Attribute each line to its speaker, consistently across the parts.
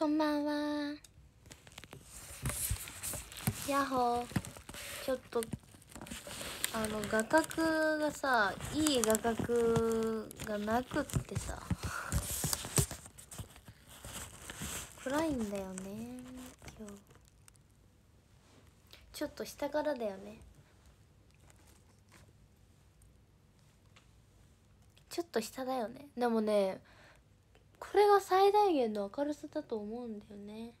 Speaker 1: こんばんはやっほーちょっとあの画角がさいい画角がなくってさ暗いんだよね今日ちょっと下からだよねちょっと下だよねでもねこれが最大限の明るさだと思うんだよね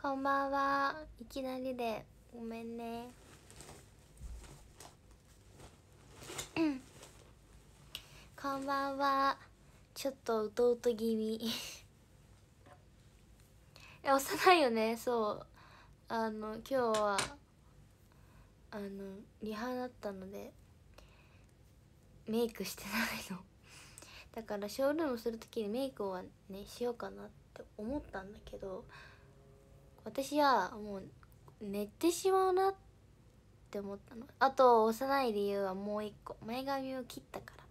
Speaker 1: こんばんはいきなりでごめんね こんばんはちょっと弟気味 幼いよねそうあの今日はあのリハだったのでメイクしてないのだからショールームする時にメイクはねしようかなって思ったんだけど私はもう寝てしまうなって思ったのあと幼い理由はもう一個前髪を切ったから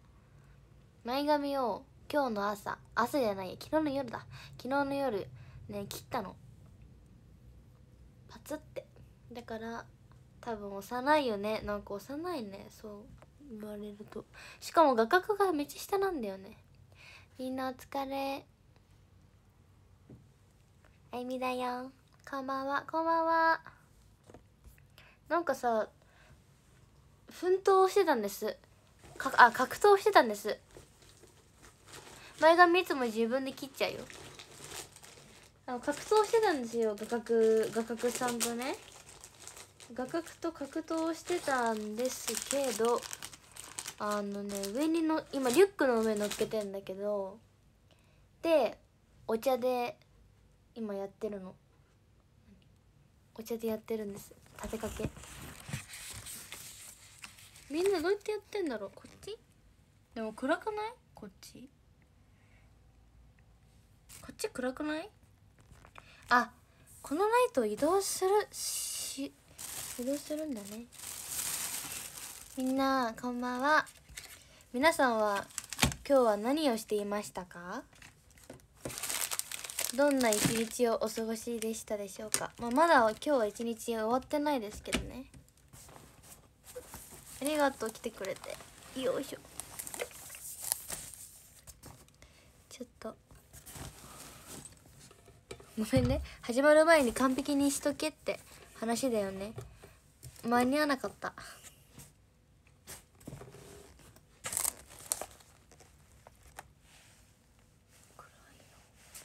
Speaker 1: 前髪を今日の朝朝じゃない昨日の夜だ昨日の夜ね切ったのパツってだから多分幼いよねなんか幼いねそう言われるとしかも画角がめっちゃ下なんだよねみんなお疲れあゆみだよこんばんはこんばんはなんかさ奮闘してたんですかあ格闘してたんです前髪いつも自分で切っちゃうよあの格闘してたんですよ画角画角さんとね画角と格闘してたんですけどあのね上にの今リュックの上乗っけてんだけどでお茶で今やってるのお茶でやってるんです立てかけみんなどうやってやってんだろうこっちでも暗くないこっちこっち暗くないあこのライトを移動するし移動するんだねみんなこんばんは皆さんは今日は何をしていましたかどんな一日をお過ごしでしたでしょうか、まあ、まだ今日は一日終わってないですけどねありがとう来てくれてよいしょちょっとごめんね始まる前に完璧にしとけって話だよね間に合わなかった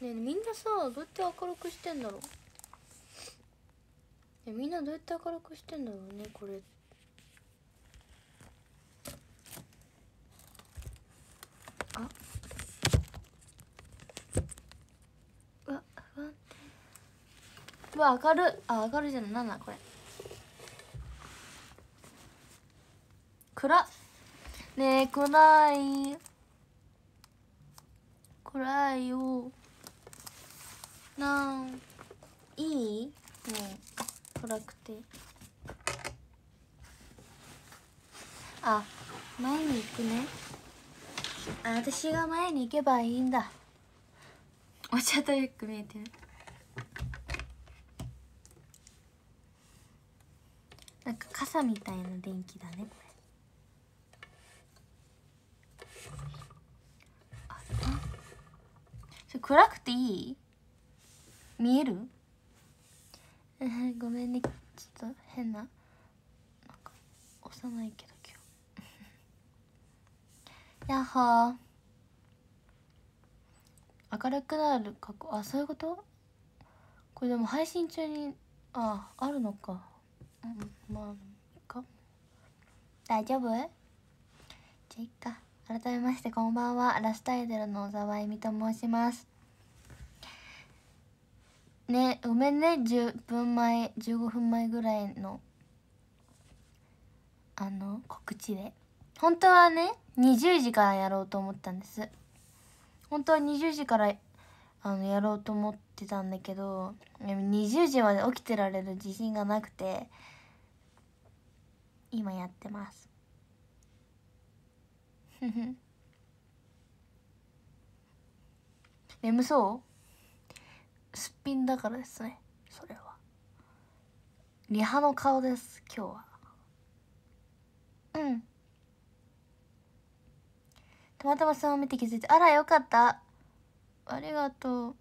Speaker 1: ねえみんなさどうやって明るくしてんだろう、ね、みんなどうやって明るくしてんだろうねこれあうわ不安定うわ明るあ明るいじゃないなんだこれ暗ねえ暗い暗いよなんいいもう暗くてあ前に行くねあ私が前に行けばいいんだお茶とよく見えてるなんか傘みたいな電気だねこれあれ暗くていい見えるえごめんねちょっと変ななんか幼いけど今日 やっほー明るくなる過去あそういうことこれでも配信中にああるのかうんまあか大丈夫じゃあいっか改めましてこんばんはラストアイドルの小沢恵美と申しますねごめんね10分前15分前ぐらいのあの告知で本当はね20時からやろうと思ったんです本当は20時からあのやろうと思ってたんだけど20時まで起きてられる自信がなくて今やってます眠そうすっぴんだからですねそれはリハの顔です今日はうんたまたまさんを見て気づいてあらよかったありがとう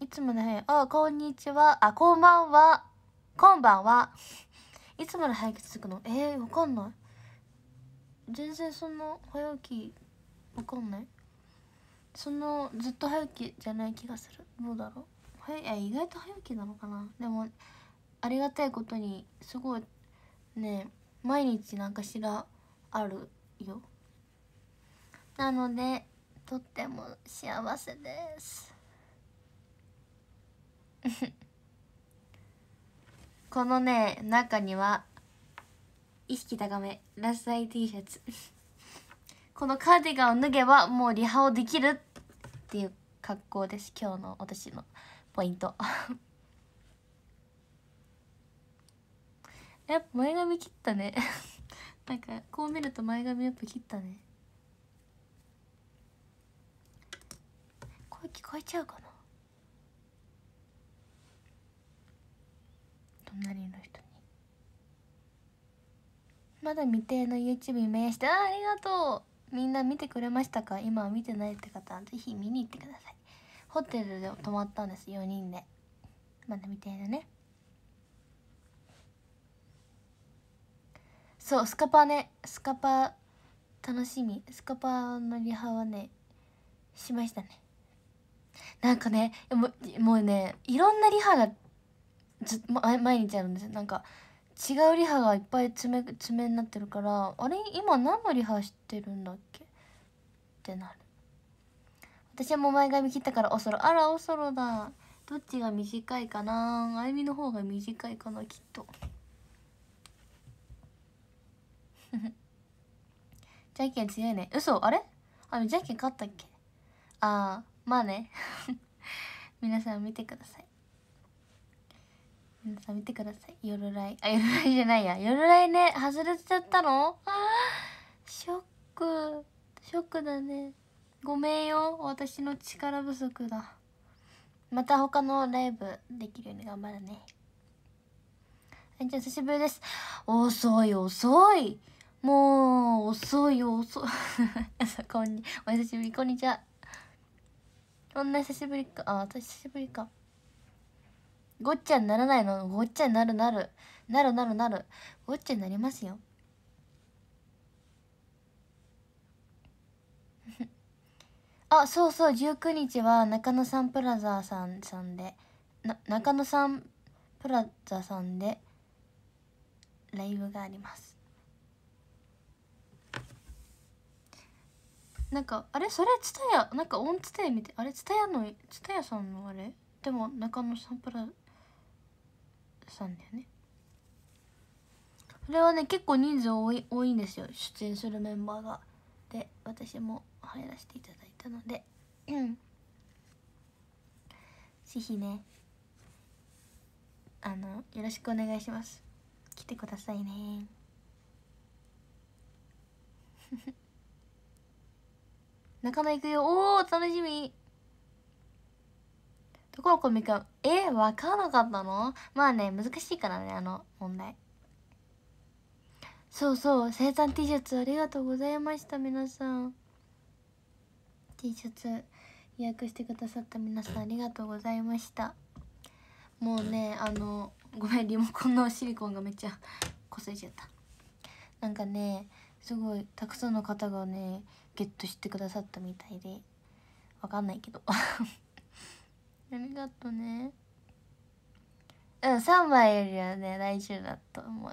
Speaker 1: いつもの早あこんにちはあこんばんはこんばんはいつもの早起続くのえー、わかんない全然そんな早起きわかんないそのずっと早起きじゃない気がするどうだろういや意外と早起きなのかなでもありがたいことにすごいね毎日なんかしらあるよなのでとっても幸せです このね中には意識高めラッサイ T シャツ このカーディガンを脱げばもうリハをできるっていう格好です今日の私のポイント やっぱ前髪切ったね なんかこう見ると前髪やっぱ切ったね声聞こえちゃうかな隣の人にまだ未定の YouTube 見ましたありがとうみんな見てくれましたか今は見てないって方はぜひ見に行ってくださいホテルで泊まったんです4人でまだ見てるねそうスカパねスカパ楽しみスカパのリハはねしましたねなんかねもうねいろんなリハがず毎日あるんですよなんか違うリハがいっぱい爪爪になってるからあれ今何のリハしてるんだっけってなる私はもう前髪切ったからおそろあらおそろだどっちが短いかなあゆみの方が短いかなきっとじゃんけん強いね嘘あれあジャんけん勝ったっけああまあね 皆さん見てください皆さん見てください夜来あ夜来じゃないや夜来ね外れちゃったのショックショックだねごめんよ私の力不足だまた他のライブできるように頑張るねあいじゃあ久しぶりです遅い遅いもう遅い遅い こんにお久しぶりこんにちはこんな久しぶりかあ私久しぶりかごっちゃにならないのごっちゃになるなるなるなるなるごっちゃになりますよ あそうそう19日は中野サンプラザーさんさんでな中野サンプラザさんでライブがありますなんかあれそれツタヤなんかオンツタヤ見てあれツタヤのツタヤさんのあれでも中野サンプラしたんだよねそれはね結構人数多い多いんですよ出演するメンバーがで私も入らせていただいたのでうん ぜひねあのよろしくお願いします来てくださいね中野 行くよおお楽しみところこみくんえわかんなかったのまあね難しいからねあの問題そうそう生誕 T シャツありがとうございました皆さん T シャツ予約してくださった皆さんありがとうございましたもうねあのごめんリモコンのシリコンがめっちゃこすれちゃったなんかねすごいたくさんの方がねゲットしてくださったみたいでわかんないけど ありがとねうん3枚よりはね大丈夫だと思う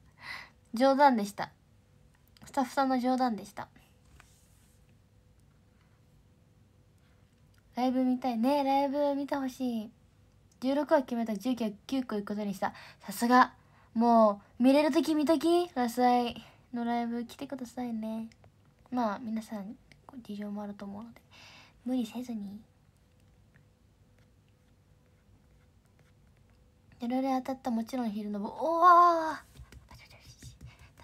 Speaker 1: 冗談でしたスタッフさんの冗談でしたライブ見たいねライブ見てほしい16は決めた19は9個行くことにしたさすがもう見れる時見ときラスアイのライブ来てくださいねまあ皆さん事情もあると思うので無理せずにいろいろ当たったもちろん昼の部おわ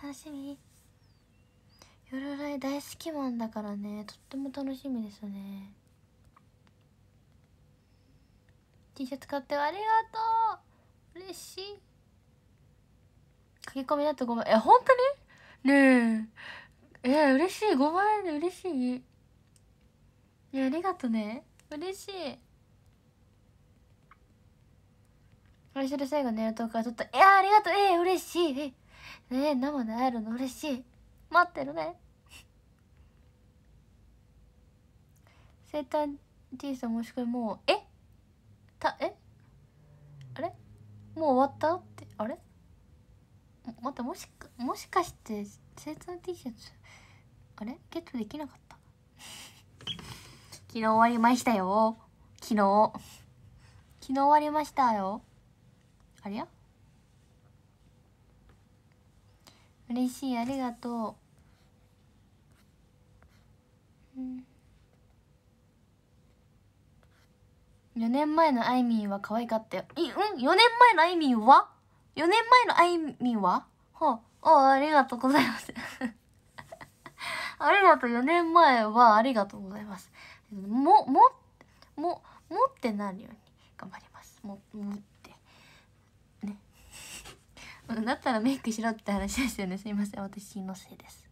Speaker 1: 楽しみ夜ろらい大好きマンだからねとっても楽しみですね T シャツ買ってありがとう嬉しい駆け込みだとごめんえ本当にねええー、嬉しい5万円で嬉しいいやありがとね嬉しい最初シ最後の夜トークっといやありがとう。えー、嬉しい。えねえ、生で会えるの嬉しい。待ってるね。生誕 T さんもしかもう、えた、えあれもう終わったって、あれまたもしか、もしかして、生誕 T シャツ、あれゲットできなかった。昨日終わりましたよ。昨日。昨日終わりましたよ。あれゃ嬉しいありがとう、うん、4年前のあいみんは可愛かったよいうん4年前のあいみんは4年前のあいみんはほありがとうございます ありがとう4年前はありがとうございますももも持ってなるように頑張りますももだったらメイクしろって話ですよねすいません私のせいです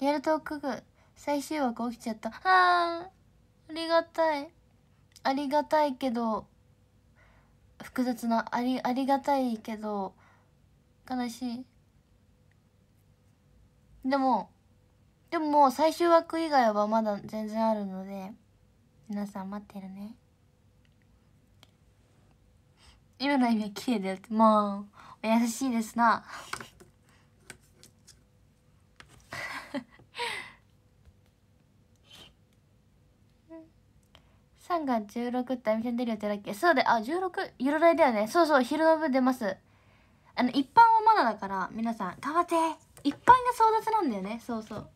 Speaker 1: リアルトーク具最終枠起きちゃったあありがたいありがたいけど複雑なありありがたいけど悲しいでもでももう最終枠以外はまだ全然あるので皆さん待ってるね今の夢綺麗だよってもうお優しいですな3月16ってアミちゃん出る予定だっけそうであ16夜来だよねそうそう昼の部出ますあの一般はまだだから皆さん頑張って一般が争奪なんだよねそうそう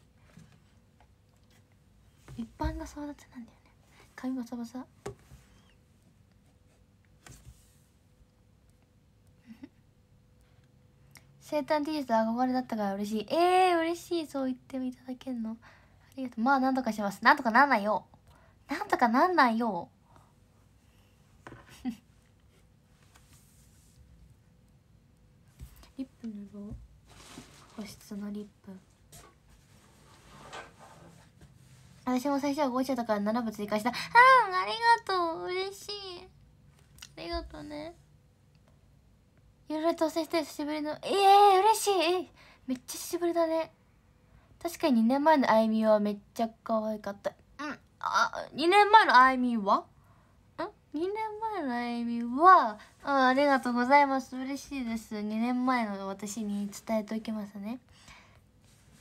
Speaker 1: 一般が争奪なんだよね髪バサバサ生誕 T シャツ憧れだったから嬉しいえー、嬉しいそう言っていただけるのありがとうまあなんとかしますなんとかなんないよなんとかなんないよ リップ塗ろう保湿のリップ私も最初は5社だから7部追加したああありがとう嬉しいありがとうねいろいろと先生久しぶりのええー、嬉しいめっちゃ久しぶりだね確かに2年前のあいみはめっちゃ可愛かったうんあ2年前のあいみはん ?2 年前のあいみはあありがとうございます嬉しいです2年前の私に伝えておきますね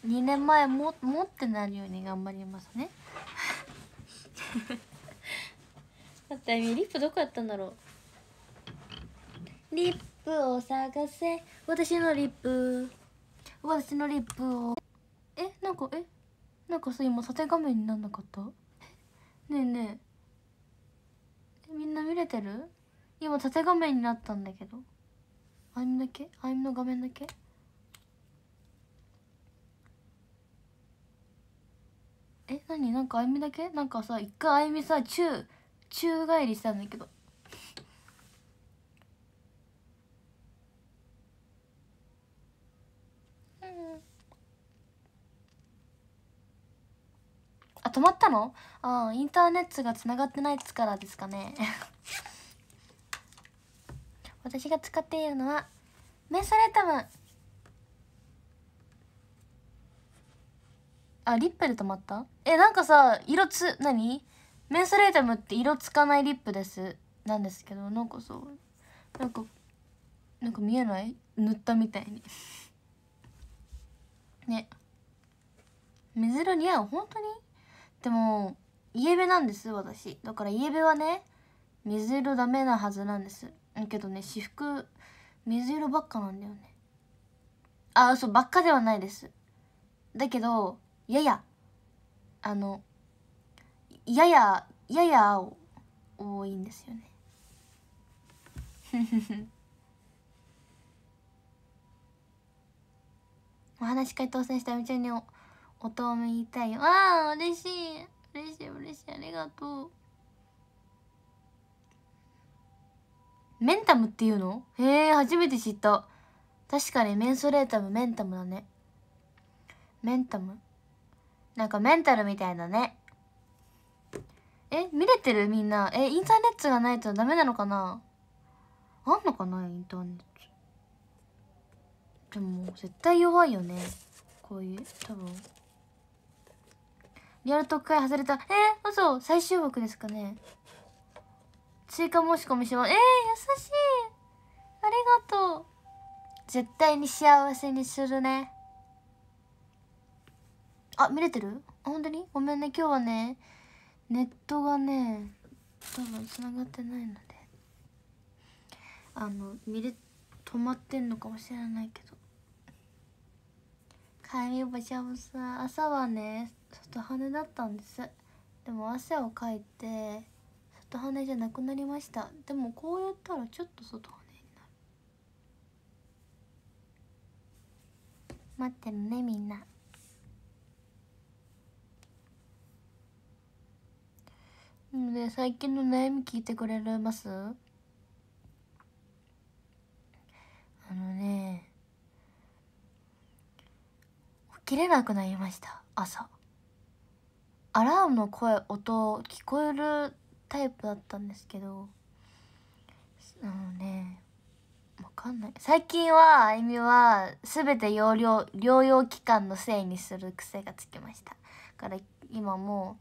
Speaker 1: 2年前ももってなるように頑張りますね 待ってあいみリップどこやったんだろうリッププを探せ私のリップ私のリップをえなんかえなんかさ今縦画面になんなかったねえねえみんな見れてる今縦画面になったんだけどあゆみだけあゆみの画面だけえ何なんかあゆみだけなんかさ一回あゆみさ中宙返りしたんだけどあ止まったのあインターネットがつながってないからですかね 私が使っているのはメソレタムあリップで止まったえなんかさ色つ何メンソレータムって色つかないリップですなんですけどなんかそうなんかなんか見えない塗ったみたいにね水色似合う本当にでもイエベなんです私だからイエベはね水色ダメなはずなんですけどね私服水色ばっかなんだよねあ嘘ばっかではないですだけどややあのやややや青多いんですよねお話会当選したみちゃんにおおとめ言いたいよわあ嬉しい嬉しい嬉しいありがとうメンタムっていうのへえ初めて知った確かにメンソレータムメンタムだねメンタムなんかメンタルみたいだねえ見れてるみんなえインターネットがないとダメなのかなあんのかなインターネットでも絶対弱いよねこういう多分リアル特会外れたえー、嘘最終枠ですかね追加申し込みしますえー、優しいありがとう絶対に幸せにするねあ見れてるあ本当にごめんね今日はねネットがね多分つながってないのであの見れ止まってんのかもしれないけど髪ぼしゃぼさ朝はね外羽だったんですでも汗をかいて外羽じゃなくなりましたでもこうやったらちょっと外羽になる待ってるねみんなで最近の悩み聞いてくれますあのね起きれなくなりました朝アラームの声音聞こえるタイプだったんですけどあのねわかんない最近はあゆみは全て療養療養期間のせいにする癖がつきましたから今も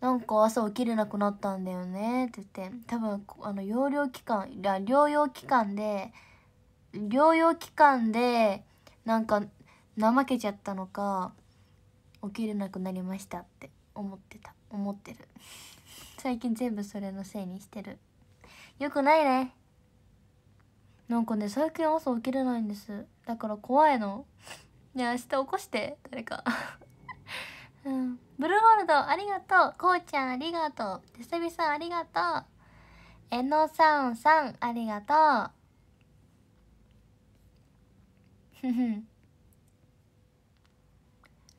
Speaker 1: なんか朝起きれなくなったんだよねって言って多分あの療養期間療養期間で療養期間でなんか怠けちゃったのか起きれなくなりましたって思ってた思ってる 最近全部それのせいにしてるよくないねなんかね最近朝起きれないんですだから怖いのね明日起こして誰か うん、ブルーゴールドありがとうこうちゃんありがとうてさびさんありがとうえのさんさんありがとうふふん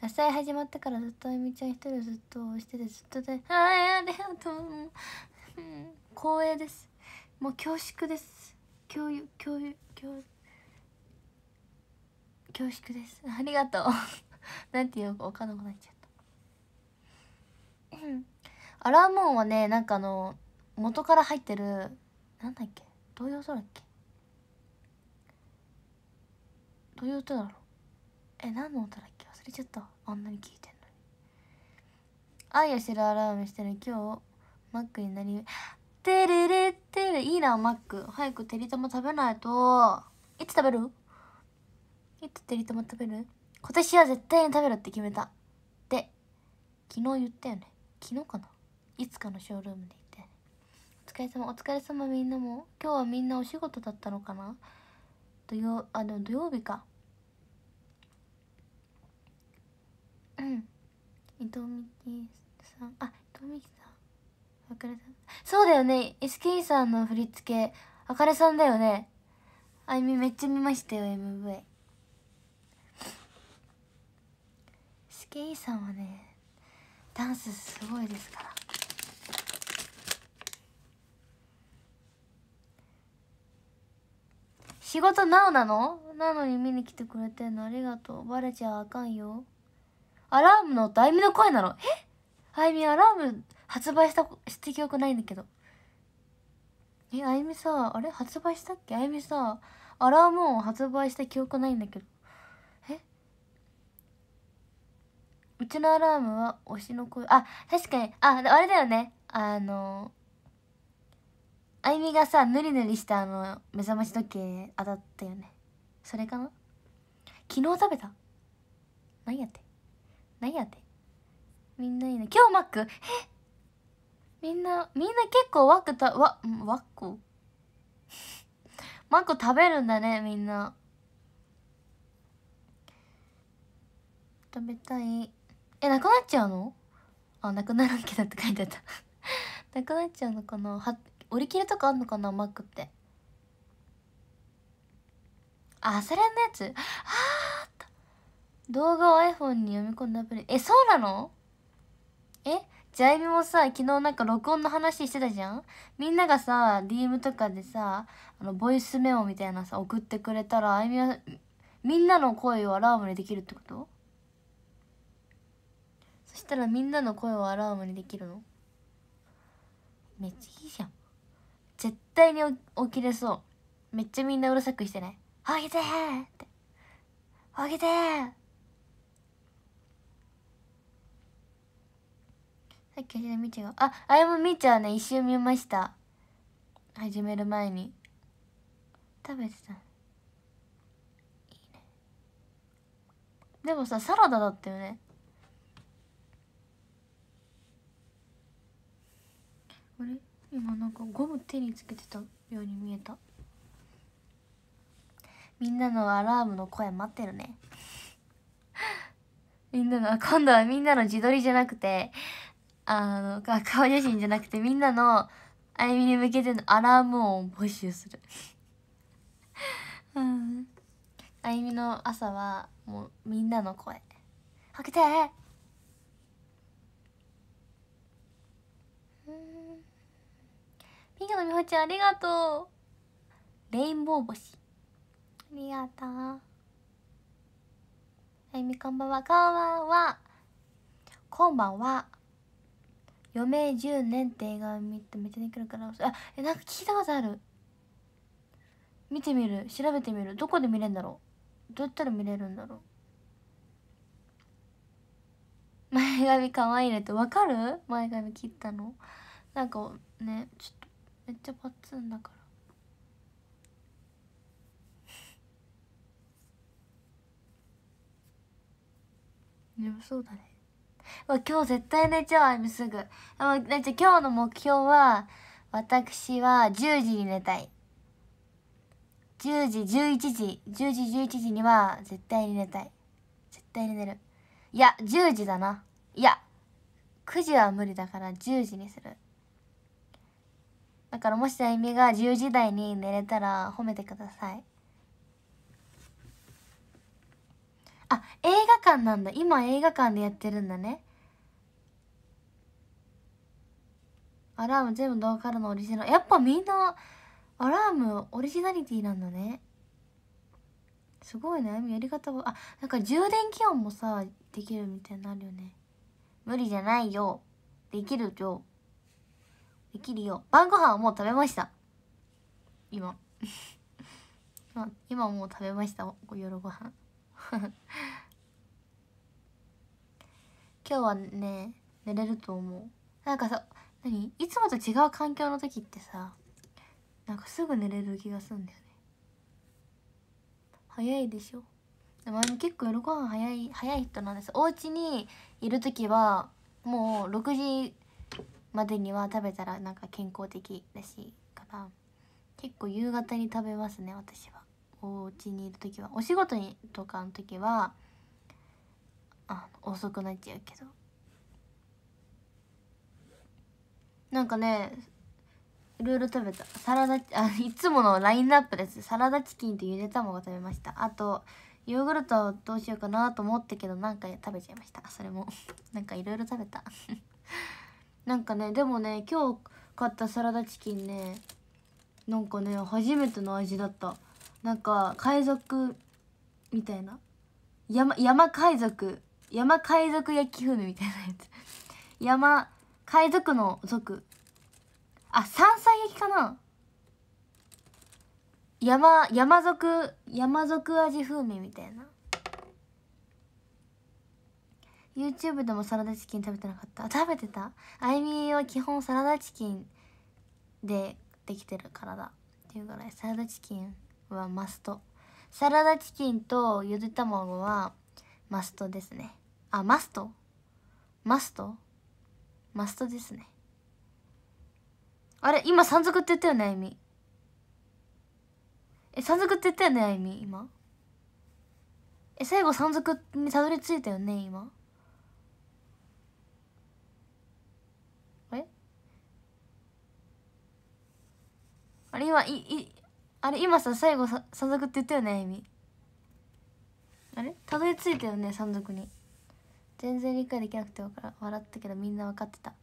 Speaker 1: 野菜始まってからずっとあゆみちゃん一人ずっと押しててずっとで「ああありがとう」光栄ですもう恐縮です共有共有恐縮ですありがとうなんていうか分かんなくなっちゃったアラーム音はねなんかあの元から入ってるなんだっけどういう音だっけどういう音だろうえ何の音だっけれちゃったあんなに聞いてんのに愛を知るアラームしてる今日マックになりてれれてれいいなマック早くてりたま食べないといつ食べるいつてりたま食べる今年は絶対に食べろって決めたで昨日言ったよね昨日かないつかのショールームで言ったよねお疲れ様お疲れ様みんなも今日はみんなお仕事だったのかな土曜あでも土曜日かうん伊藤美希さんあ伊藤美希さんあかねさんそうだよね s k イさんの振り付けあかねさんだよねあいみめっちゃ見ましたよ MV s k イさんはねダンスすごいですから仕事なおなのなのに見に来てくれてんのありがとうバレちゃあかんよアラームの音、あゆみの声なの。えあゆみアラーム発売した、って記憶ないんだけど。え、あゆみさ、あれ発売したっけあゆみさ、アラーム音発売した記憶ないんだけど。えうちのアラームは推しの声。あ、確かに。あ、あれだよね。あのあゆみがさぬりぬりしたあの目覚まし時計当たったよねそれかな昨日食べた何やって何やてみんないいな今日マックえみんなみんな結構ワックたわワック マック食べるんだねみんな食べたいえなくなっちゃうのあなくなるんけどって書いてあった なくなっちゃうのかなは売り切れとかあんのかなマックってあそれのやつあー動画を iPhone に読み込んだアプリえそうなのえじゃあみもさ昨日なんか録音の話してたじゃんみんながさ DM とかでさあのボイスメモみたいなさ送ってくれたらあいみはみんなの声をアラームにできるってことそしたらみんなの声をアラームにできるのめっちゃいいじゃん絶対に起きれそうめっちゃみんなうるさくしてない「起きてー!」って「起きてー!」さっきちああれもみちゃうね一瞬見ました始める前に食べてたいいねでもさサラダだったよねあれ今なんかゴム手につけてたように見えたみんなのアラームの声待ってるね みんなの今度はみんなの自撮りじゃなくてあの顔写真じゃなくてみんなのあゆみに向けてのアラーム音を募集するうんあゆみの朝はもうみんなの声「かけて!」ピンクの美穂ちゃんありがとうレインボー星ありがとうあゆみこんばんはこんばんはこんばんは余命10年って映画を見てめちゃにるからあえなんか聞いたことある見てみる調べてみるどこで見れるんだろうどうやったら見れるんだろう前髪かわいいねってわかる前髪切ったのなんかねちょっとめっちゃパッツンだから。でもそうだね今日絶対寝ちゃうあゆみすぐでもじゃ今日の目標は私は10時に寝たい10時11時10時11時には絶対に寝たい絶対に寝るいや10時だないや9時は無理だから10時にするだからもしあゆみが10時台に寝れたら褒めてくださいあ映画館なんだ今映画館でやってるんだねアラーム全部動画からのオリジナルやっぱみんなアラームオリジナリティなんだねすごいねやり方はあなんか充電器音もさできるみたいになるよね無理じゃないよできるよできるよ晩ご飯はもう食べました今 今もう食べましたお夜ご飯 今日はね寝れると思うなんかさ何いつもと違う環境の時ってさなんかすぐ寝れる気がするんだよね早いでしょでも結構夜ご飯早い早い人なんですお家にいる時はもう6時までには食べたらなんか健康的らしいから結構夕方に食べますね私はお家にいる時はお仕事にとかの時はあ遅くなっちゃうけどなんかねいろいろ食べたサラダあいつものラインナップですサラダチキンとゆで卵食べましたあとヨーグルトどうしようかなと思ったけどなんか食べちゃいましたそれも なんかいろいろ食べた なんかねでもね今日買ったサラダチキンねなんかね初めての味だったなんか海賊みたいな山山海賊山海賊焼き風味みたいなやつ山海賊の族あ山菜焼きかな山山族山族味風味みたいな YouTube でもサラダチキン食べてなかった食べてたあいみは基本サラダチキンでできてる体っていうぐらいサラダチキンはマストサラダチキンとゆで卵はマストですねあマストマストマストですねあれ今山賊って言ったよねあゆみえ山賊って言ったよねあゆみ今え最後山賊にたどり着いたよね今あれあれ今いいあれ今さ最後さ山賊って言ったよねあゆみあれたどり着いたよね山賊に全然理解できなくて笑ったけどみんな分かってた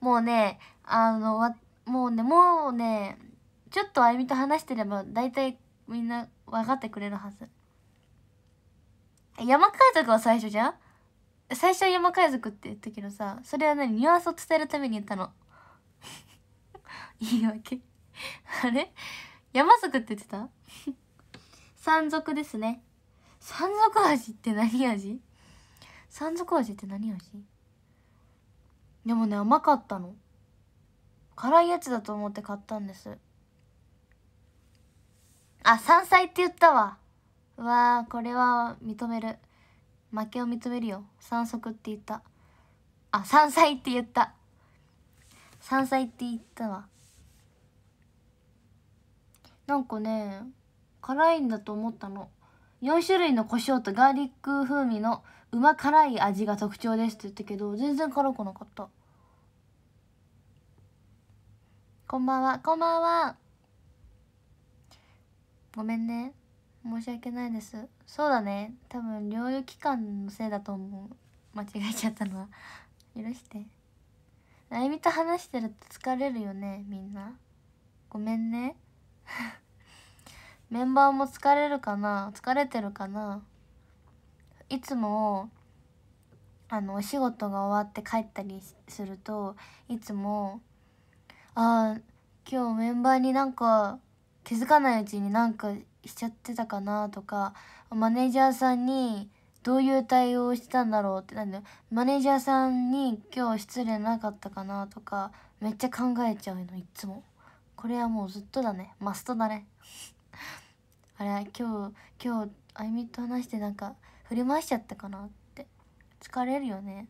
Speaker 1: もうねあのわもうねもうねちょっとあゆみと話してれば大体みんな分かってくれるはず山海賊は最初じゃん最初は山海賊って言ったけどさそれは何ニュアンスを伝えるために言ったの 言い訳 あれ山賊って言ってた 山賊ですね山賊味って何味山賊味って何味でもね甘かったの辛いやつだと思って買ったんですあ山菜って言ったわうわあこれは認める負けを認めるよ山賊って言ったあ山菜って言った山菜って言ったわなんかね辛いんだと思ったの4種類の胡椒とガーリック風味のうま辛い味が特徴ですって言ったけど全然辛くなかったこんばんはこんばんはごめんね申し訳ないですそうだね多分療養期間のせいだと思う間違えちゃったのは許してあゆみと話してると疲れるよねみんなごめんね メンバーも疲れるかな疲れてるかないつもあのお仕事が終わって帰ったりするといつも「ああ今日メンバーになんか気づかないうちになんかしちゃってたかな」とかマネージャーさんにどういう対応をしてたんだろうってなんでマネージャーさんに今日失礼なかったかなとかめっちゃ考えちゃうのいつも。これはもうずっとだねマストだね あれ今日今日あゆみと話してなんか振り回しちゃったかなって疲れるよね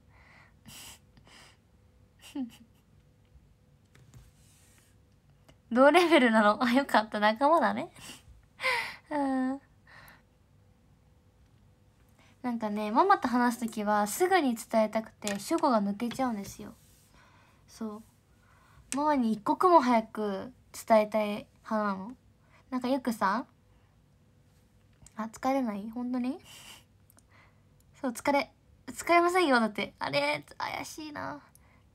Speaker 1: 同 レベルなの あよかった仲間だねうんなんかねママと話す時はすぐに伝えたくて主語が抜けちゃうんですよそうママに一刻も早く伝えたい派なのなんかよくさあ疲れない本当にそう疲れ疲れませんよだってあれ怪しいな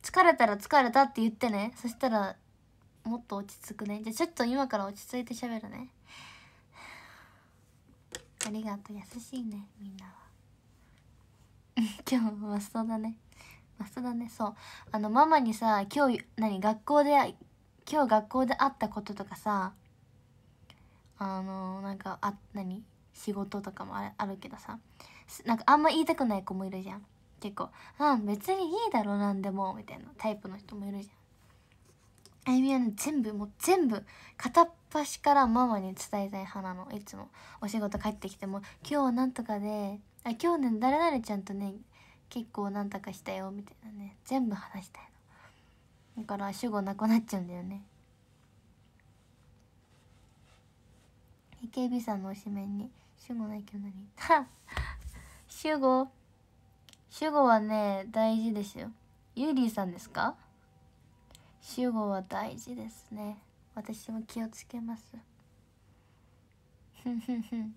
Speaker 1: 疲れたら疲れたって言ってねそしたらもっと落ち着くねじゃあちょっと今から落ち着いて喋るねありがとう優しいねみんなは 今日マストだねマストだねそうあのママにさ今日何学校で今日学校であったこととかさあのなんかあ何仕事とかもああるけどさなんかあんま言いたくない子もいるじゃん結構「あ別にいいだろなんでも」みたいなタイプの人もいるじゃんあゆみはね全部もう全部片っ端からママに伝えたい派なのいつもお仕事帰ってきても「今日はなんとかであ今日ね誰々ちゃんとね結構なんとかしたよ」みたいなね全部話したいのだから主語なくなっちゃうんだよね AKB さんの推しメンに主語ないけど何主語主語はね大事ですよユーリーさんですか主語は大事ですね私も気をつけますふんふんふん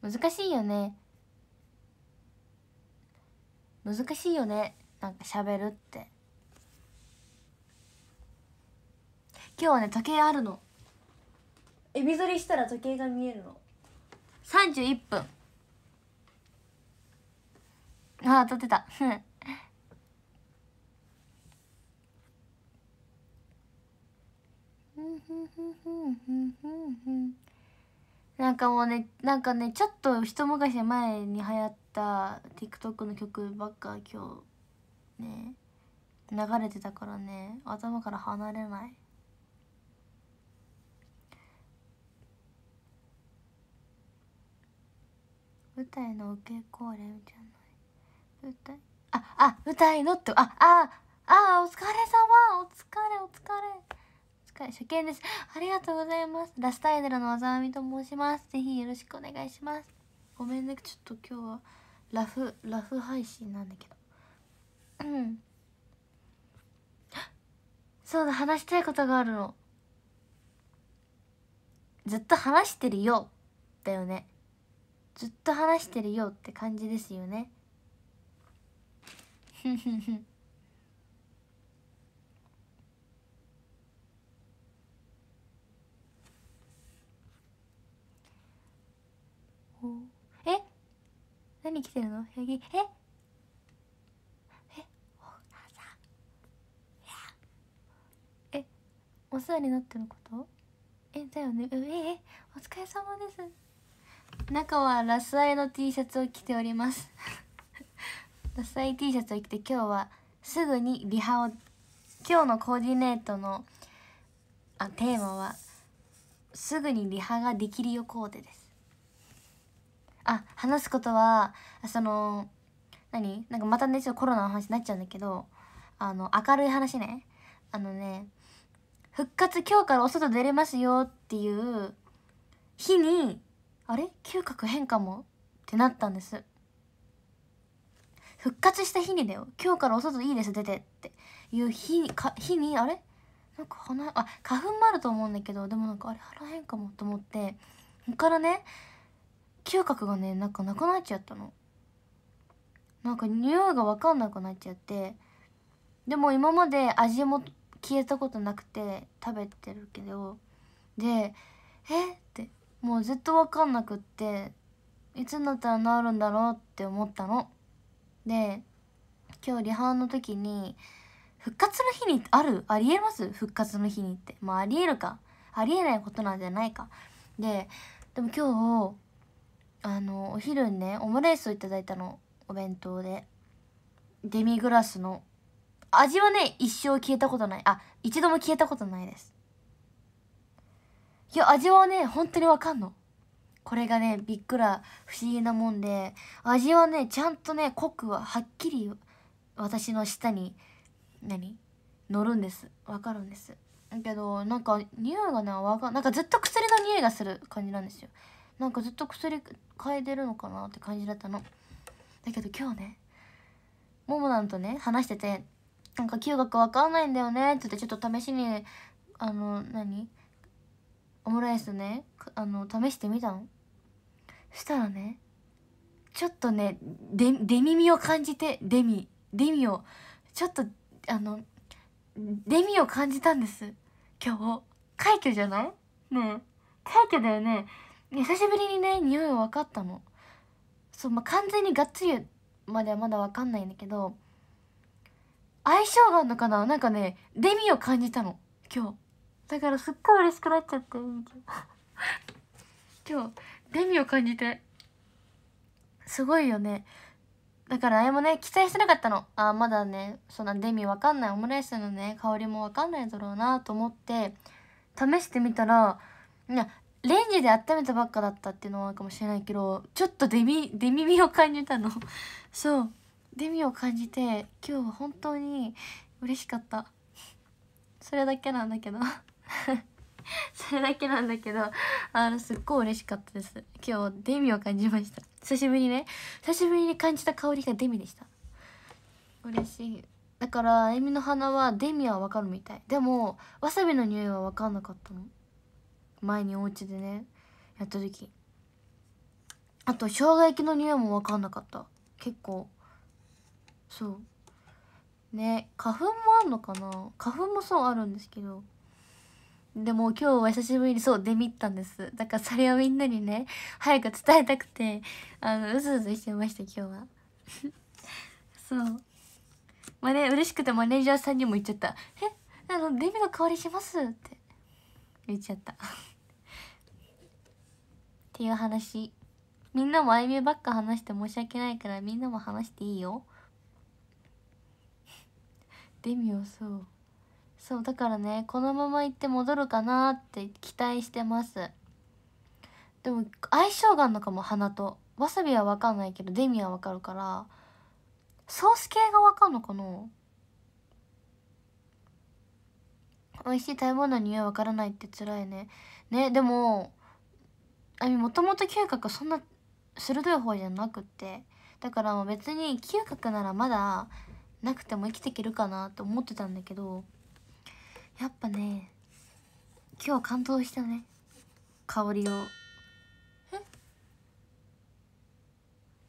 Speaker 1: 難しいよね難しいよねなんか喋るって今日はね時計あるのエビ反りしたら時計が見えるの31分ああ当たってたんなんかもうねなんかねちょっと一昔前に流行った TikTok の曲ばっか今日ね流れてたからね頭から離れない舞台のお稽古例い舞台ああ舞台のってあああお疲れ様お疲れお疲れお疲れ初見ですありがとうございますラスタイドルのあざみと申しますぜひよろしくお願いしますごめんねちょっと今日はラフラフ配信なんだけどうん そうだ話したいことがあるのずっと話してるよだよねずっと話してるよって感じですよねふんふふ 何着てるのえええお世話になってることえだよねええお疲れ様です中はラスアイの T シャツを着ております ラスアイ T シャツを着て今日はすぐにリハを今日のコーディネートのあテーマは「すぐにリハができるよコーデ」ですあ話すことはその何なんかまたねちょっとコロナの話になっちゃうんだけどあの明るい話ねあのね復活今日からお外出れますよっていう日にあれ嗅覚変かもってなったんです復活した日にだよ今日からお外いいです出てっていう日にか日にあれなんか鼻あ花粉もあると思うんだけどでもなんかあれ腹変かもと思ってここからね嗅覚がねなんかなくなっちゃったのなんか匂いが分かんなくなっちゃってでも今まで味も消えたことなくて食べてるけどでえってもうずっと分かんなくっていつになったら治るんだろうって思ったので今日リハの時に復活の日にあるありえます復活の日にってまあありえるかありえないことなんじゃないかででも今日あのお昼にねオムライスを頂いたのお弁当でデミグラスの味はね一生消えたことないあ一度も消えたことないですいや味はね本当にわかんのこれがねびっくら不思議なもんで味はねちゃんとね濃くははっきり私の舌に何乗るんですわかるんですだけどなんか匂いがねわかんなんかずっと薬の匂いがする感じなんですよなんかずっと薬変えてるのかなって感じだったのだけど今日ねももなんとね話しててなんか嗅覚わかんないんだよねっつってちょっと試しにあの何オムライスねあの試してみたのしたらねちょっとねで出耳を感じてデミデミをちょっとあのデミを感じたんです今日快挙じゃないねえ快挙だよね久しぶりにね匂い分かったのそう、まあ、完全にがっつりまではまだ分かんないんだけど相性があるのかななんかねデミを感じたの今日だからすっごい嬉しくなっちゃって今日 デミを感じてすごいよねだからあれもね期待してなかったのあまだねそんなデミわかんないオムライスのね香りもわかんないだろうなと思って試してみたらいやレンジで温めたばっかだったっていうのはあるかもしれないけどちょっとデミデミを感じたの そうデミを感じて今日は本当に嬉しかったそれだけなんだけど それだけなんだけどあのすっごい嬉しかったです今日デミを感じました久しぶりにね久しぶりに感じた香りがデミでした嬉しいだからあゆみの花はデミはわかるみたいでもわさびの匂いは分かんなかったの前にお家でねやった時あと生姜焼きの匂いも分かんなかった結構そうね花粉もあんのかな花粉もそうあるんですけどでも今日は久しぶりにそう出ミったんですだからそれをみんなにね早く伝えたくてあのうずうずしてました今日は そうまあね嬉しくてマネージャーさんにも言っちゃった「えあのデミの香りします」って言っちゃったっていう話みんなもあいみばっか話して申し訳ないからみんなも話していいよデミオそうそうだからねこのまま行って戻るかなって期待してますでも相性があるのかも鼻とわさびは分かんないけどデミは分かるからソース系が分かんのかな美味しい食べ物の匂いわからないって辛いねねでもあもともと嗅覚そんな鋭い方じゃなくってだからもう別に嗅覚ならまだなくても生きていけるかなって思ってたんだけどやっぱね今日感動したね香りをえ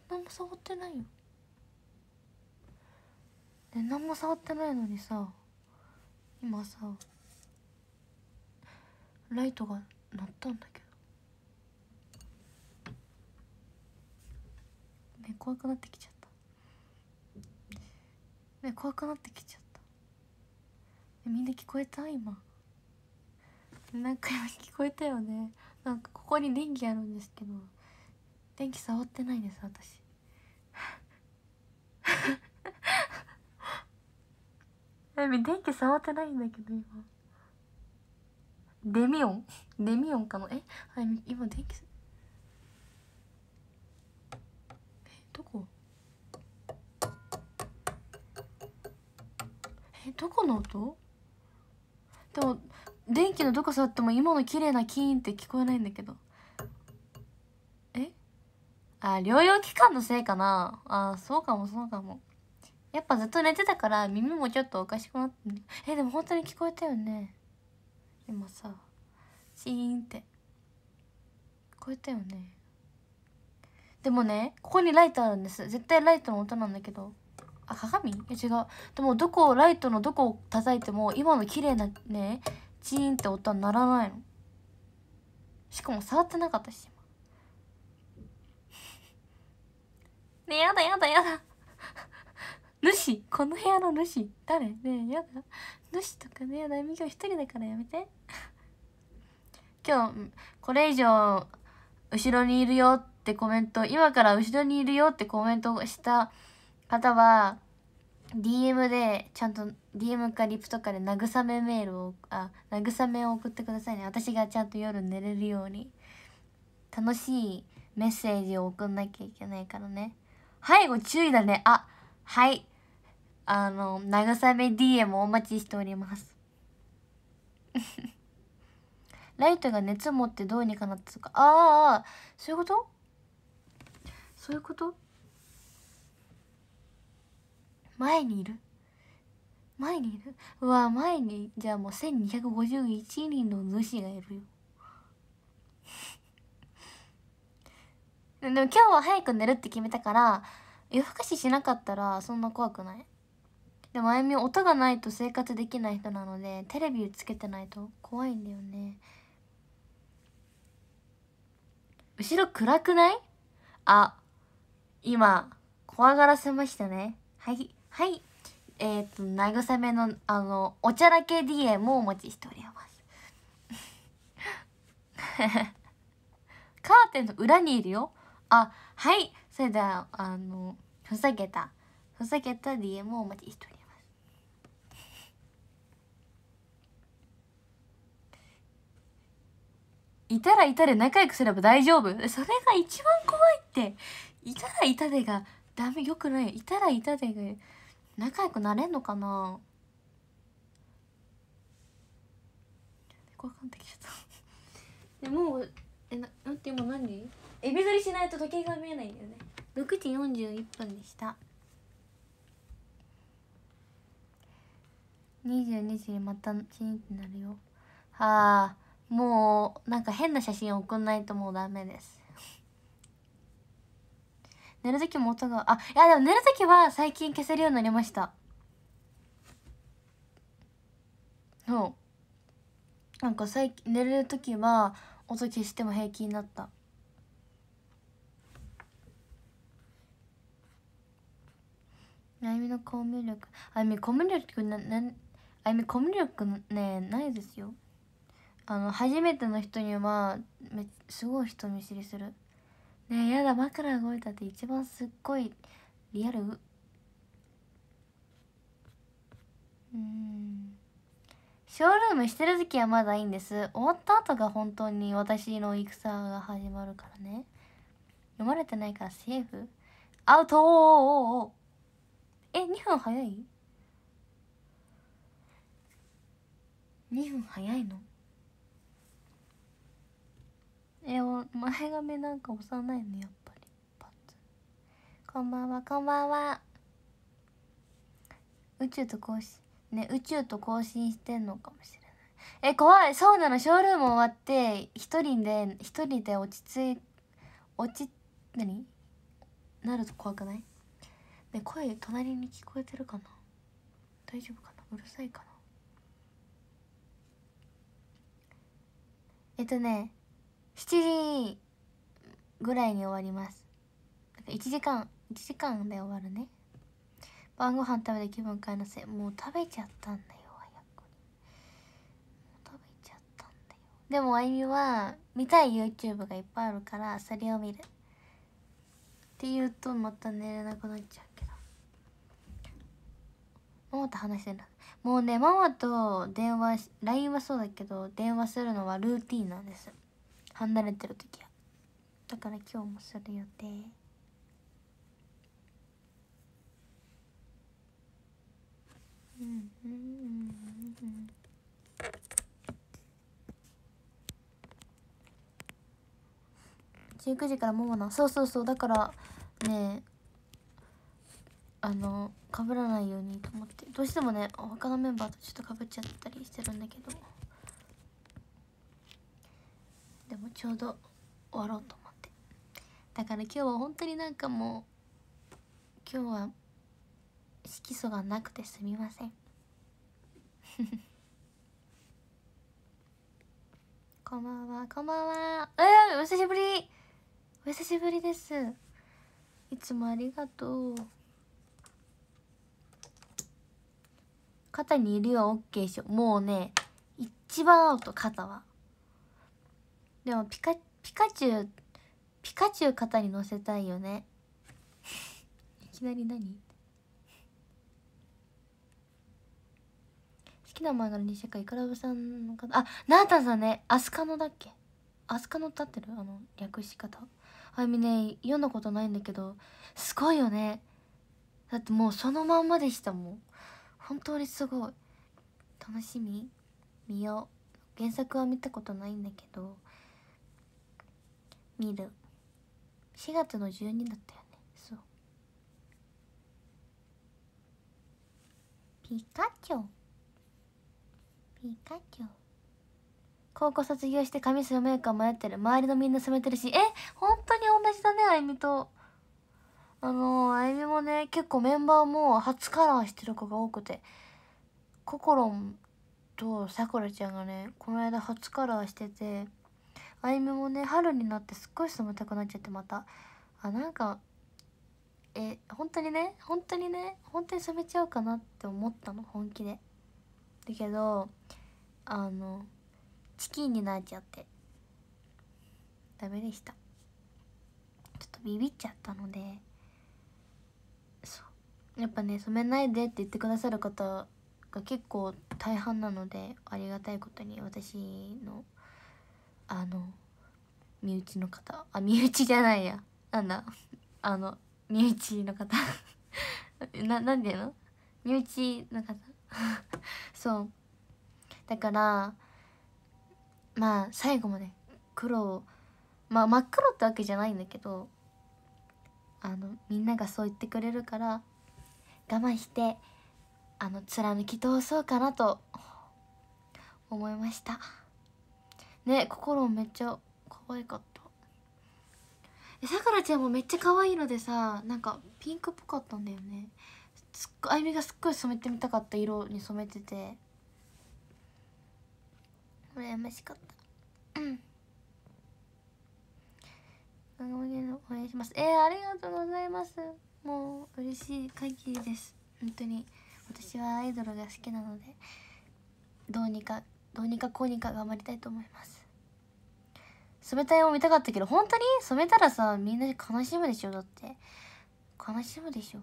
Speaker 1: 何も触ってないよで何も触ってないのにさ今さライトが鳴ったんだけどね怖くなってきちゃったね怖くなってきちゃったみんな聞こえた今なんか今聞こえたよねなんかここに電気あるんですけど電気触ってないです私 電気触ってないんだけど今。デミオンデミオンかもえはい今電気えどこえどこの音でも電気のどこ触っても今の綺麗なキーンって聞こえないんだけどえあ療養期間のせいかなあそうかもそうかもやっぱずっと寝てたから耳もちょっとおかしくなってえでも本当に聞こえたよね今さシーンって聞こえたよねでもねここにライトあるんです絶対ライトの音なんだけどあ鏡え違うでもどこライトのどこを叩いても今の綺麗なねチーンって音は鳴らないのしかも触ってなかったしねやだやだやだ主この部屋の主誰ねえやだ主とかね悩み今日一人だからやめて 今日これ以上後ろにいるよってコメント今から後ろにいるよってコメントをした方は DM でちゃんと DM かリプとかで慰めメールをあ慰めを送ってくださいね私がちゃんと夜寝れるように楽しいメッセージを送んなきゃいけないからね背後注意だねあはいあの慰め DM お待ちしております ライトが熱持ってどうにかなったとかああそういうことそういうこと前にいる前にいるうわ前にじゃあもう1251人の主がいるよ でも今日は早く寝るって決めたから夜更かししなかったらそんな怖くないでもあゆみ音がないと生活できない人なのでテレビつけてないと怖いんだよね後ろ暗くないあ今怖がらせましたねはいはいえっ、ー、と慰めのあのおちゃらけ DM をお待ちしております カーテンの裏にいるよあはいそれではあのふざけたふざけた DM をお待ちしておりますいたらいたで仲良くすれば大丈夫。それが一番怖いって。いたらいたでがダメ、よくない。いたらいたでが仲良くなれんのかな怖かんてきちゃった。もう、え、な、なんて、今何エビ取りしないと時計が見えないんだよね。6時41分でした。22時にまたチーンってなるよ。はあ。もうなんか変な写真送んないともうダメです寝る時も音があいやでも寝る時は最近消せるようになりましたそうなんか最近寝る時は音消しても平気になったあゆみのコミュ力あゆみコミュ力ななあゆみコミュ力ねないですよあの初めての人にはめすごい人見知りするねえやだ枕動いたって一番すっごいリアルうんショールームしてる時はまだいいんです終わった後が本当に私の戦が始まるからね読まれてないからセーフアウトーえ2分早い2分早いのえお前髪なんか押さないのやっぱりパッツこんばんはこんばんは宇宙と更新ね宇宙と更新してんのかもしれないえ怖いそうなのショールーム終わって一人で一人で落ち着い落ち何なると怖くないね声隣に聞こえてるかな大丈夫かなうるさいかなえっとね7時ぐらいに終わります1時間1時間で終わるね晩ご飯食べて気分変えなせもう食べちゃったんだよ早く食べちゃったんだよでもあゆみは見たい YouTube がいっぱいあるからそれを見るって言うとまた寝れなくなっちゃうけどママと話してるもうねママと電話 LINE はそうだけど電話するのはルーティンなんです離れてる時だから今日もする予定うん19時からももなそうそうそうだからねあのかぶらないようにと思ってどうしてもね他のメンバーとちょっとかぶっちゃったりしてるんだけど。でもちょうど終わろうと思ってだから今日は本当になんかもう今日は色素がなくてすみません こんばんはこんばんはえー、お久しぶりお久しぶりですいつもありがとう肩にいるよ OK でしょもうね一番合うと肩はでもピカピカチュウピカチュウ肩に乗せたいよね いきなり何好きな漫画の間、イクラブさんの方あナータンさんねアスカノだっけアスカノ立ってるあの略し方あゆみね読んだことないんだけどすごいよねだってもうそのまんまでしたもん本当にすごい楽しみ見よう原作は見たことないんだけど見る4月の12だったよねそうピカチュウピカチュウ高校卒業して髪染めよか迷ってる周りのみんな染めてるしえ本当に同じだねあゆみとあのー、あゆみもね結構メンバーも初カラーしてる子が多くてこころんとさくらちゃんがねこの間初カラーしててあゆみもね春になってすっごい冷たくなっちゃってまたあなんかえ本当にね本当にね本当に冷めちゃうかなって思ったの本気でだけどあのチキンになっちゃってダメでしたちょっとビビっちゃったのでそうやっぱね染めないでって言ってくださる方が結構大半なのでありがたいことに私のあの身内の方あ身内じゃないやなんだあの身内の方 ななんでいうの身内の方 そうだからまあ最後まで黒をまあ真っ黒ってわけじゃないんだけどあのみんながそう言ってくれるから我慢してあの貫き通そうかなと思いました。ね心めっちゃ可愛かったえさくらちゃんもめっちゃ可愛いのでさなんかピンクっぽかったんだよねすっあゆみがすっごい染めてみたかった色に染めてて羨ましかったうんお願いしますえー、ありがとうございますもう嬉しい限りです本当に私はアイドルが好きなのでどうにかどうにかこうにか頑張りたいと思います染めたいも見たかったけど本当に染めたらさみんな悲しむでしょだって悲しむでしょ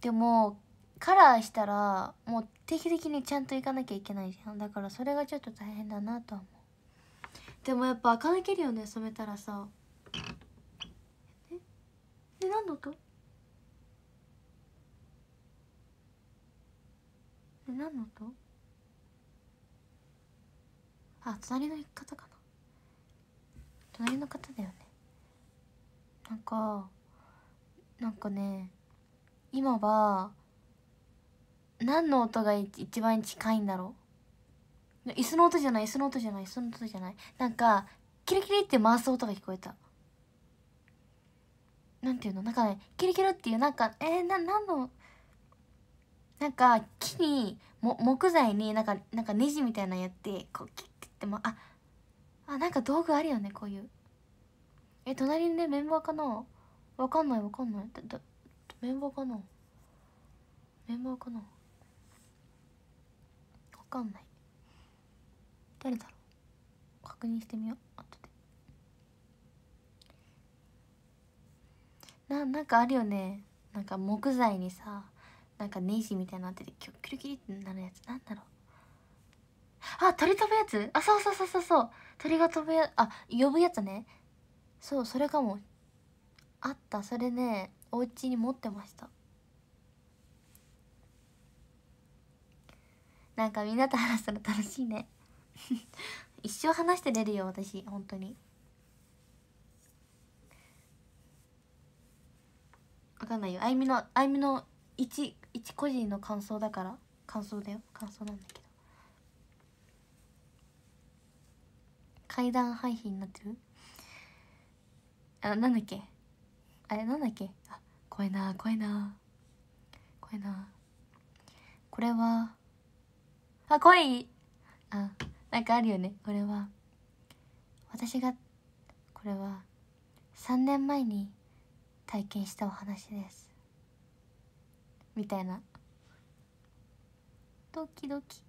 Speaker 1: でもカラーしたらもう定期的にちゃんと行かなきゃいけないじゃんだからそれがちょっと大変だなとは思うでもやっぱ垢抜けるよね染めたらさえで何の音で何の音あ隣の方かな隣の方だよねなんかなんかね今は何の音が一番近いんだろう椅子の音じゃない椅子の音じゃない椅子の音じゃないなんかキリキリって回す音が聞こえたなんていうのなんかねキリキリっていうなんかえー、な何のなんか木にも木材になんかなんかネジみたいなのやってこうキでもああなんか道具あるよねこういうえ隣にね綿棒かなわかんないわかんないだだ綿棒かな綿棒かなわかんない誰だろう確認してみよう後でななんかあるよねなんか木材にさなんかネジみたいになっててキュッキュリキリってなるやつなんだろうあ鳥飛ぶやつあそうそうそうそうそう鳥が飛ぶやあ呼ぶやつねそうそれかもあったそれねお家に持ってましたなんかみんなと話したら楽しいね 一生話して出るよ私本当に分かんないよあゆみのあゆみの一一個人の感想だから感想だよ感想なんだけど階段廃品になってるあなんだっけあれなんだっけあ怖いな怖いな怖いなこれはあ怖いあなんかあるよねこれは私がこれは3年前に体験したお話ですみたいなドキドキ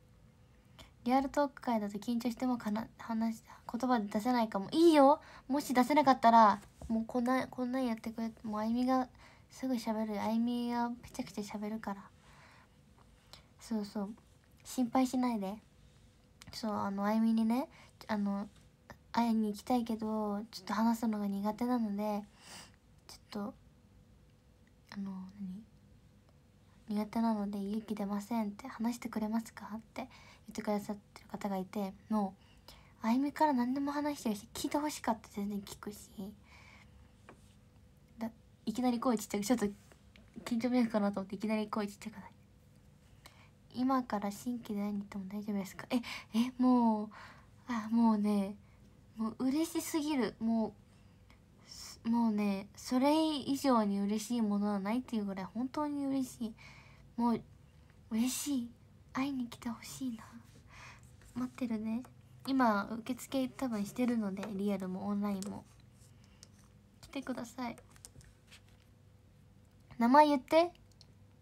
Speaker 1: リアルトーク会だと緊張してもかな話言葉で出せないかもいいよもし出せなかったらもうこんなこんなやってくれもうあゆみがすぐ喋るあゆみがぺちゃくちゃ喋るからそうそう心配しないでそうあのあゆみにねあの会いに行きたいけどちょっと話すのが苦手なのでちょっとあの何苦手なので勇気出ませんって話してくれますかってってくださってる方がいてもうあゆみから何でも話してるし聞いてほしかった全然聞くしだいきなり声ちっちゃくちょっと緊張迷惑かなと思っていきなり声ちっちゃくない今から新規で会いに行っても大丈夫ですかええもうあもうねもう嬉しすぎるもうもうねそれ以上に嬉しいものはないっていうぐらい本当に嬉しいもう嬉しい会いに来てほしいな待ってるね今受付多分してるのでリアルもオンラインも来てください名前言って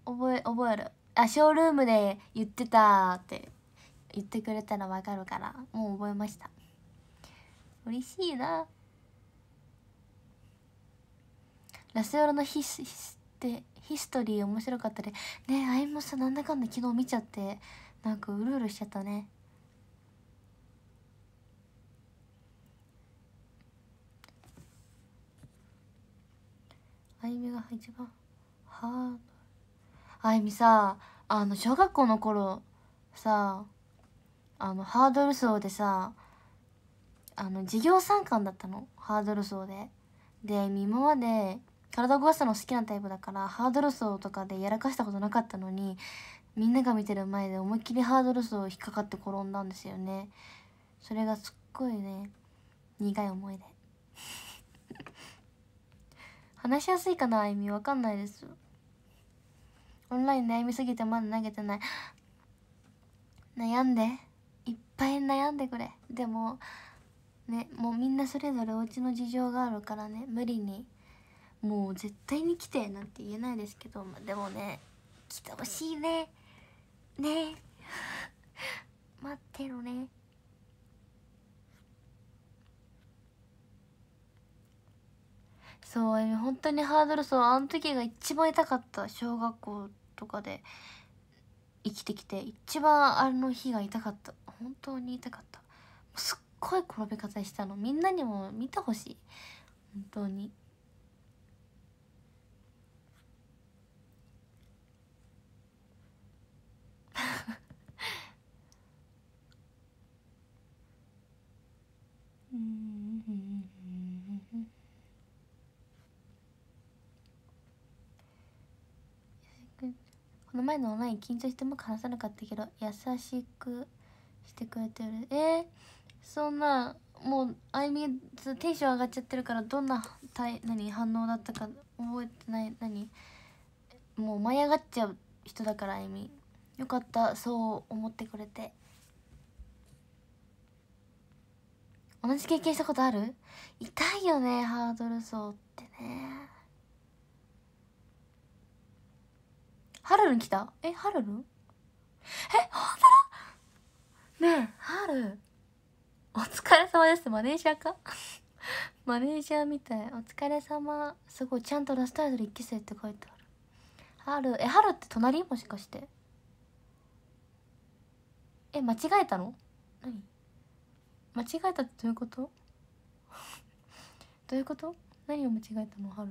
Speaker 1: 覚え覚えるあショールームで言ってたって言ってくれたらわかるからもう覚えました嬉しいなラスオロの必須でヒストリー面白かったでねあいもさなんだかんだ昨日見ちゃってなんかうるうるしちゃったねあゆみが一番ハーあゆみさあの小学校の頃さあのハードル層でさあの授業参観だったのハードル層でで今まで体動かすの好きなタイプだからハードル走とかでやらかしたことなかったのにみんなが見てる前で思いっきりハードル走を引っかかって転んだんですよねそれがすっごいね苦い思い出 話しやすいかなあゆみわかんないですオンライン悩みすぎてまだ投げてない悩んでいっぱい悩んでくれでもねもうみんなそれぞれお家の事情があるからね無理にもう絶対に来てなんて言えないですけど、まあ、でもね来てほしいねね 待ってろねそう本当にハードルそうあの時が一番痛かった小学校とかで生きてきて一番あの日が痛かった本当に痛かったすっごい転び方したのみんなにも見てほしい本当に。この前のオンライン緊張しても話さなかったけど優しくしてくれてるえー、そんなもうあいみテンション上がっちゃってるからどんな何反応だったか覚えてない何もう舞い上がっちゃう人だからあいみよかったそう思ってくれて同じ経験したことある痛いよねハードル走ってねハル来たえハルルえ本当だねえハルお疲れ様ですマネージャーか マネージャーみたいお疲れ様すごいちゃんとラストアイドル1期生って書いてあるハルえハルって隣もしかしてえ間違えたの何間違えたってどういうこと どういうこと何を間違えたの春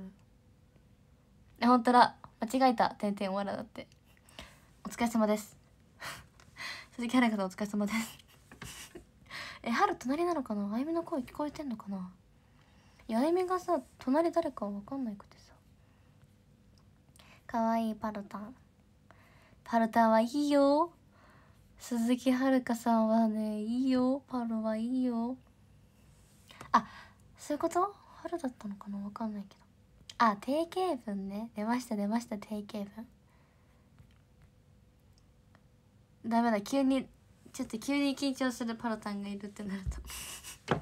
Speaker 1: え本当だ間違えた「てんてんわら」だってお疲れ様です鈴木花香さんお疲れ様です え春隣なのかなあゆみの声聞こえてんのかなやゆみがさ隣誰かわかんないくてさかわいいパルタンパルタンはいいよ鈴木はるかさんはねいいよパロはいいよあそういうこと春だったのかなわかんないけどあ定型文ね出ました出ました定型文ダメだ急にちょっと急に緊張するパロタンがいるってなるとパロ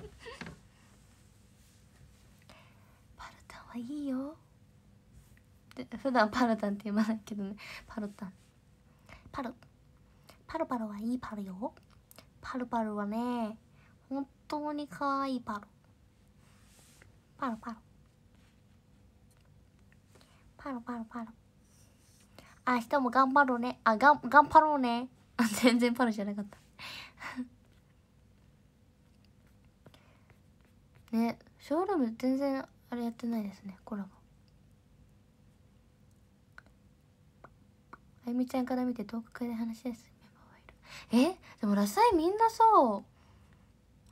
Speaker 1: タンはいいよで普段パロタンって言わないけどねパロタンパロタンパルパルはいいパルよパルパルはね本当に可愛いパルパルパルパルパルパル明日も頑張ろうねあがん頑張ろうね全然パルじゃなかった ねショールーム全然あれやってないですねコラボあゆみちゃんから見て遠くかで話ですえでもラサイみんなさ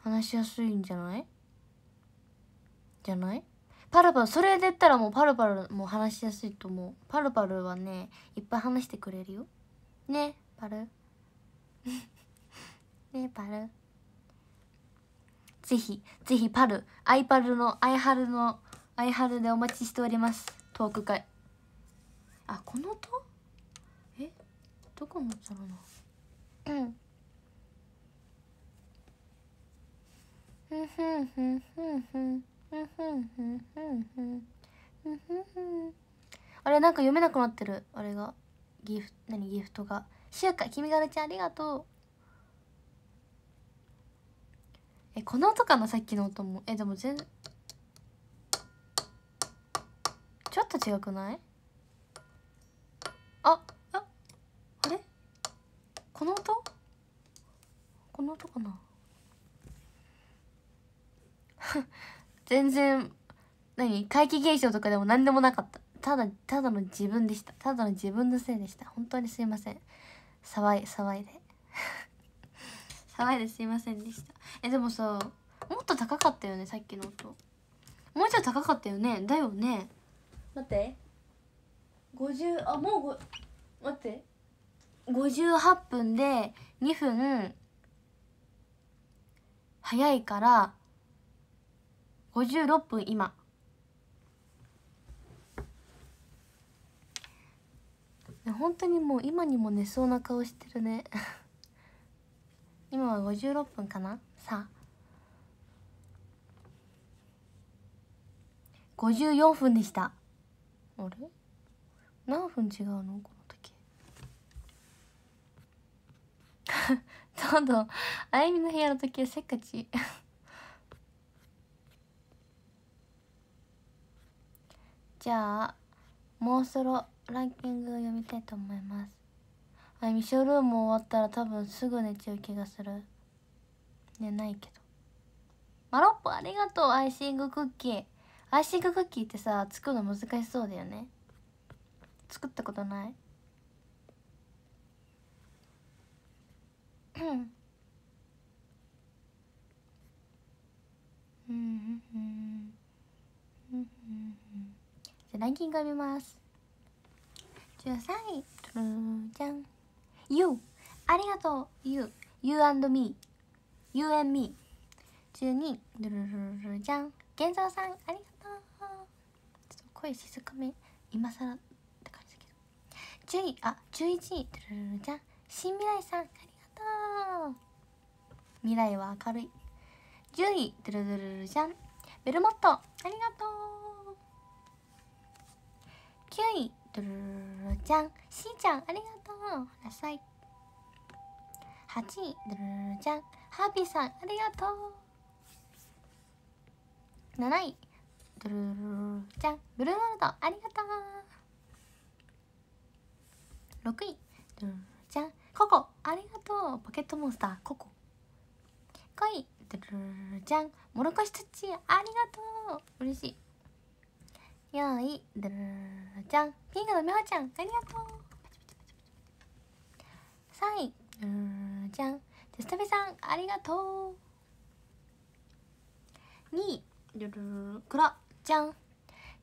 Speaker 1: 話しやすいんじゃないじゃないパルパルそれで言ったらもうパルパルも話しやすいと思うパルパルはねいっぱい話してくれるよねパル ねパルぜひぜひパルアイパルのアイハルのアイハルでお待ちしておりますトーク会あこの音えどこの音なのあれなんか読めなくなってるあれがギフ何ギフトがしゆか君がるちゃんありがとうえこの音かなさっきの音もえでも全ちょっと違くないあこの音この音かな 全然何怪奇現象とかでも何でもなかったただただの自分でしたただの自分のせいでした本当にすいません騒い騒いで 騒いですいませんでしたえでもさもっと高かったよねさっきの音もうちょっと高かったよねだよね待って50あもう5待って58分で2分早いから56分今本当にもう今にも寝そうな顔してるね今は56分かなさあ54分でしたあれ何分違うのこれどうどんあゆみの部屋の時計せっかち じゃあもうそろランキングを読みたいと思いますあゆみショールーム終わったら多分すぐ寝ちゃう気がする寝ないけどマロッポありがとうアイシングクッキーアイシングクッキーってさ作るの難しそうだよね作ったことないうんうんうんうんじゃランキングを見ます13位トゥルーじゃん You ありがとう You You and me You and me 十二位ドゥルルルルじゃん源三さんありがとうちょっと声静かめ今更って感じだけど十位あ十一位ドゥルルルじゃん新未来さんありった未来は明るい10位ドゥルドゥルルじゃんベルモットありがとう9位ドゥルルルじゃんしーちゃんありがとうなさい8位ドゥルルルじゃんハービーさんありがとう7位ドゥルルルじゃんブルーワールドありがとう6位ドゥルルルじゃんココありがとうポケットモンスターココ来いじゃんもろこしたちありがとう嬉しいよーいじゃんピンクのみほちゃんありがとう3位じゃんテストビさんありがとう2位ルルクラじゃん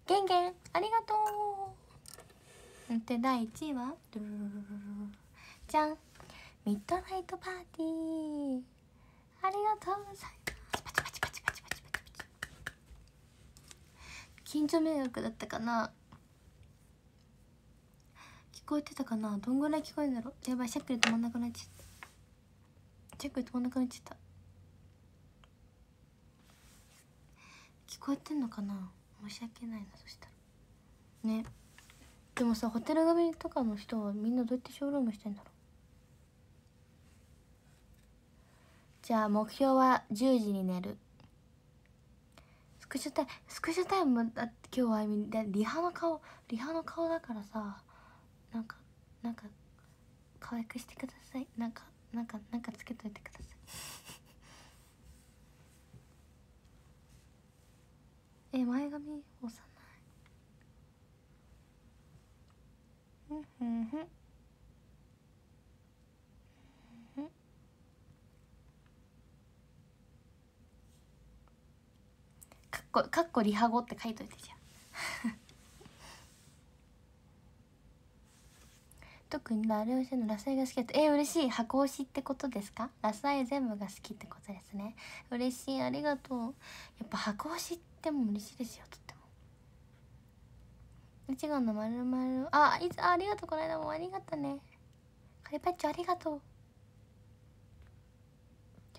Speaker 1: ゲンゲンありがとうで第1位はドゥルルルルルちゃんミッドナイトパーティーありがとうございますパチパチパチパチパチパチパチ緊張迷惑だったかな聞こえてたかなどんぐらい聞こえるんだろうやばいしゃっくり止まんなくなっちゃったしゃっくり止まんなくなっちゃった聞こえてんのかな申し訳ないなそしたらねでもさホテル組とかの人はみんなどうやってショールームしてんだろうじゃあ目標は10時に寝るスクショタイムスクショタイムだって今日はリハの顔リハの顔だからさなんかなんか可愛くしてくださいなんかなんかなんかつけといてください え前髪押さない ふんふんふんこかっこリハゴって書いといてじゃん 特に有吉のラサイが好きだっえ嬉しい箱推しってことですかラサイ全部が好きってことですね嬉しいありがとうやっぱ箱推しっても嬉しいですよとってもいちのまるまるあいつありがとうこの間もありがとねカリパッチョありがとう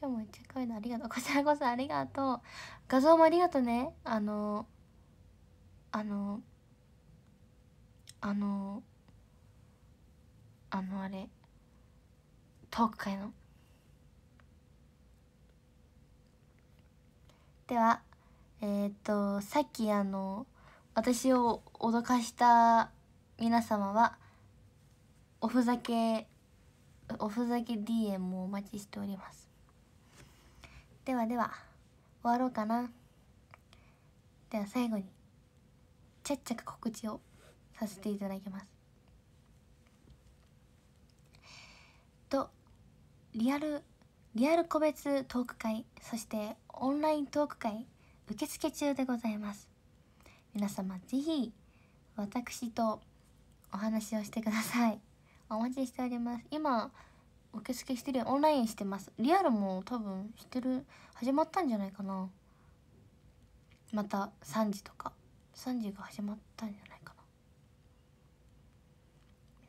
Speaker 1: 今日も一回いのありがとうこちらこそありがとう画像もありがとうねあのあのあのあのあれトーク会のではえー、っとさっきあの私を脅かした皆様はおふざけおふざけ DM をお待ちしておりますではでは終わろうかなでは最後にちゃっちゃく告知をさせていただきますとリアルリアル個別トーク会そしてオンライントーク会受付中でございます皆様ぜひ私とお話をしてくださいお待ちしております今受付してるオンラインしてますリアルも多分してる始まったんじゃないかなまた3時とか3時が始まったんじゃないかな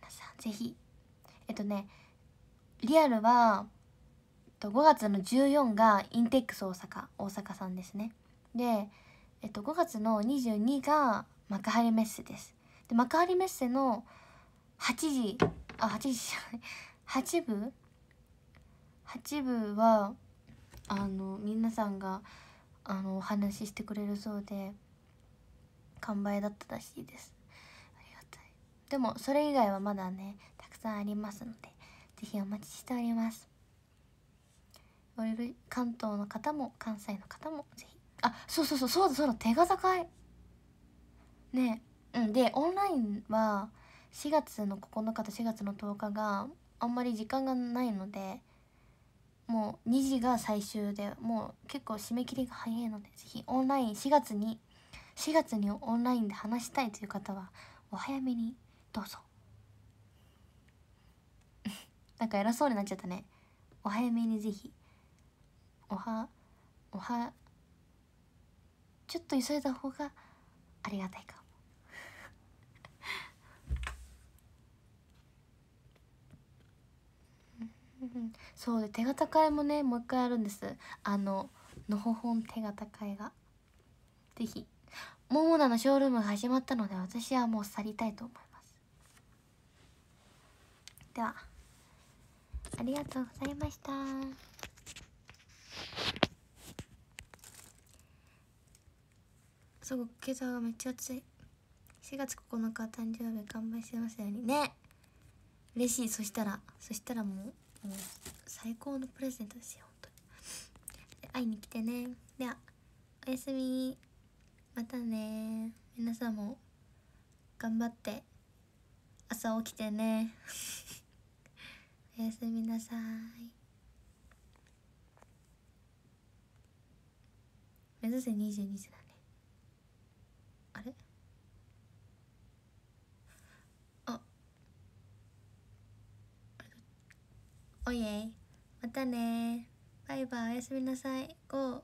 Speaker 1: 皆さんぜひえっとねリアルは5月の14がインテックス大阪大阪さんですねで、えっと、5月の22が幕張メッセですで幕張メッセの8時あ8時じゃない8部8部はあの皆さんがあのお話ししてくれるそうで完売だったらしいですありがたいでもそれ以外はまだねたくさんありますので是非お待ちしております関東の方も関西の方も是非あそうそうそうそうだそうだ手が高いねうんでオンラインは4月の9日と4月の10日があんまり時間がないのでもう2時が最終でもう結構締め切りが早いので是非オンライン4月に4月にオンラインで話したいという方はお早めにどうぞ なんか偉そうになっちゃったねお早めに是非おはおはちょっと急いだ方がありがたいかそうで手形会もねもう一回あるんですあののほほん手形会が是非モモナのショールームが始まったので私はもう去りたいと思いますではありがとうございましたそう今朝がめっちゃ暑い4月9日誕生日頑張りしてますようにね嬉しいそしたらそしたらもうもう最高のプレゼントですよ本当に会いに来てねではおやすみまたね皆さんも頑張って朝起きてね おやすみなさい目指せ22時だおいえいまたねバイバイおやすみなさい54321